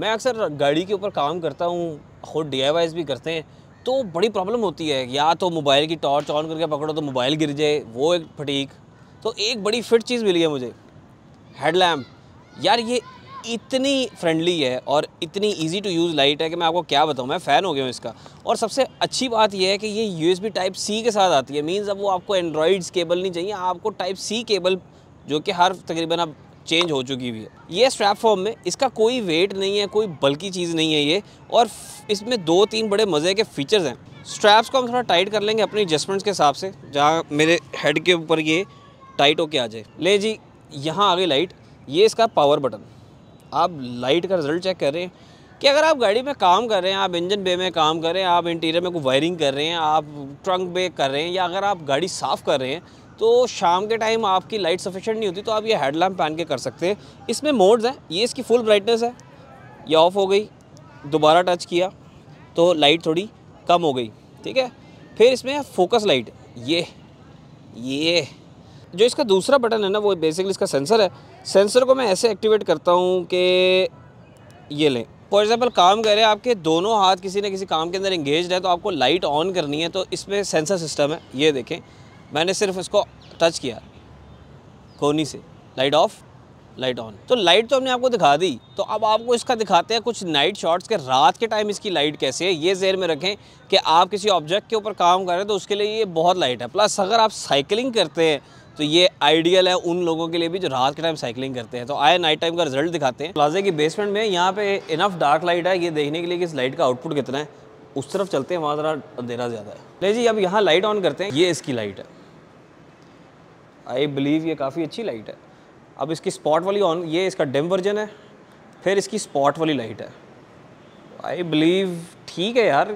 मैं अक्सर गाड़ी के ऊपर काम करता हूँ खुद डी भी करते हैं तो बड़ी प्रॉब्लम होती है या तो मोबाइल की टॉर्च ऑन करके पकड़ो तो मोबाइल गिर जाए वो एक फटीक तो एक बड़ी फिट चीज़ मिली है मुझे हेडलैम्प यार ये इतनी फ्रेंडली है और इतनी इजी टू यूज़ लाइट है कि मैं आपको क्या बताऊँ मैं फ़ैन हो गया हूँ इसका और सबसे अच्छी बात यह है कि ये यू टाइप सी के साथ आती है मीन्स अब वो आपको एंड्रॉइड्स केबल नहीं चाहिए आपको टाइप सी केबल जो कि हर तकरीबन अब चेंज हो चुकी हुई है ये स्ट्रैप फॉर्म में इसका कोई वेट नहीं है कोई बल्कि चीज़ नहीं है ये और इसमें दो तीन बड़े मज़े के फीचर्स हैं स्ट्रैप्स को हम थोड़ा टाइट कर लेंगे अपने एडजस्टमेंट्स के हिसाब से जहाँ मेरे हेड के ऊपर ये टाइट होके आ जाए ले जी यहाँ आ गई लाइट ये इसका पावर बटन आप लाइट का रिजल्ट चेक कर रहे हैं कि अगर आप गाड़ी में काम कर रहे हैं आप इंजन बे में काम कर रहे हैं आप इंटीरियर में कोई वायरिंग कर रहे हैं आप ट्रंक बे कर रहे हैं या अगर आप गाड़ी साफ़ कर रहे हैं तो शाम के टाइम आपकी लाइट सफिशेंट नहीं होती तो आप ये हेडलैम्प पहन के कर सकते हैं इसमें मोड्स हैं ये इसकी फुल ब्राइटनेस है ये ऑफ हो गई दोबारा टच किया तो लाइट थोड़ी कम हो गई ठीक है फिर इसमें फोकस लाइट ये ये जो इसका दूसरा बटन है ना वो बेसिकली इसका सेंसर है सेंसर को मैं ऐसे एक्टिवेट करता हूँ कि ये लें फॉर एग्जाम्पल काम कर रहे हैं आपके दोनों हाथ किसी न किसी काम के अंदर इंगेज है तो आपको लाइट ऑन करनी है तो इसमें सेंसर सिस्टम है ये देखें मैंने सिर्फ इसको टच किया कोनी से लाइट ऑफ लाइट ऑन तो लाइट तो हमने आपको दिखा दी तो अब आपको इसका दिखाते हैं कुछ नाइट शॉट्स के रात के टाइम इसकी लाइट कैसे है ये जेर में रखें कि आप किसी ऑब्जेक्ट के ऊपर काम करें तो उसके लिए ये बहुत लाइट है प्लस अगर आप साइकिलिंग करते हैं तो ये आइडियल है उन लोगों के लिए भी जो रात के टाइम साइकिलिंग करते हैं तो आए नाइट टाइम का रिजल्ट दिखाते हैं प्लाजे की बेसमेंट में यहाँ पे इनफ डार्क लाइट है ये देखने के लिए कि इस लाइट का आउटपुट कितना है उस तरफ चलते हैं वहाँ ज़रा अंधेरा ज़्यादा है ले जी अब यहाँ लाइट ऑन करते हैं ये इसकी लाइट है आई बिलीव ये काफ़ी अच्छी लाइट है अब इसकी स्पॉट वाली ऑन ये इसका डिम वर्जन है फिर इसकी स्पॉट वाली लाइट है आई बिलीव ठीक है यार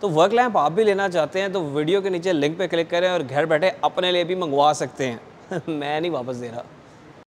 तो वर्क लैम्प आप भी लेना चाहते हैं तो वीडियो के नीचे लिंक पे क्लिक करें और घर बैठे अपने लिए भी मंगवा सकते हैं मैं नहीं वापस दे रहा